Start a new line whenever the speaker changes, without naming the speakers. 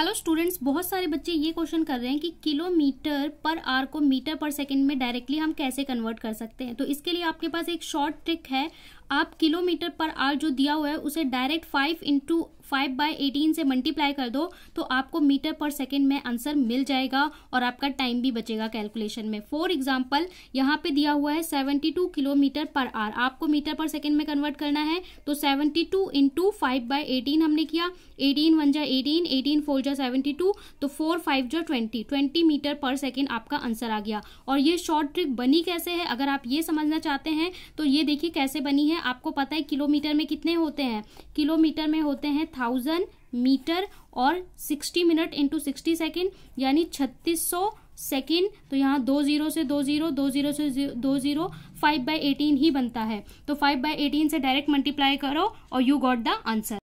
hello students बहुत सारे बच्चे ये क्वेश्चन कर रहे हैं कि किलोमीटर पर आर को मीटर पर सेकंड में डायरेक्टली हम कैसे कन्वर्ट कर सकते हैं तो इसके लिए आपके पास एक शॉर्ट ट्रिक है आप किलोमीटर पर आर जो दिया हुआ है उसे direct five into five by eighteen से मल्टीप्लाई कर दो तो आपको मीटर पर सेकेंड में आंसर मिल जाएगा और आपका टाइम भी बचेगा कैलकुलेशन में फॉर एग्जाम्पल यहाँ पे दिया हुआ है सेवेंटी टू किलोमीटर पर आर आपको मीटर पर सेकेंड में कन्वर्ट करना है तो seventy two into five by eighteen हमने किया एटीन वन जा एटीन एटीन फोर जा सेवेंटी टू तो फोर फाइव जो ट्वेंटी ट्वेंटी मीटर पर सेकेंड आपका आंसर आ गया और ये शॉर्ट ट्रिक बनी कैसे है अगर आप ये समझना चाहते हैं तो ये देखिए कैसे बनी है हैं आपको पता है किलोमीटर में कितने होते हैं किलोमीटर में होते हैं थाउजेंड मीटर और sixty minute into sixty second यानी छत्तीस सौ सेकेंड तो यहाँ दो जीरो से दो जीरो दो जीरो से दो जीरो फाइव बाई एटीन ही बनता है तो फाइव बाई एटीन से डायरेक्ट मल्टीप्लाई करो और यू गॉट द आंसर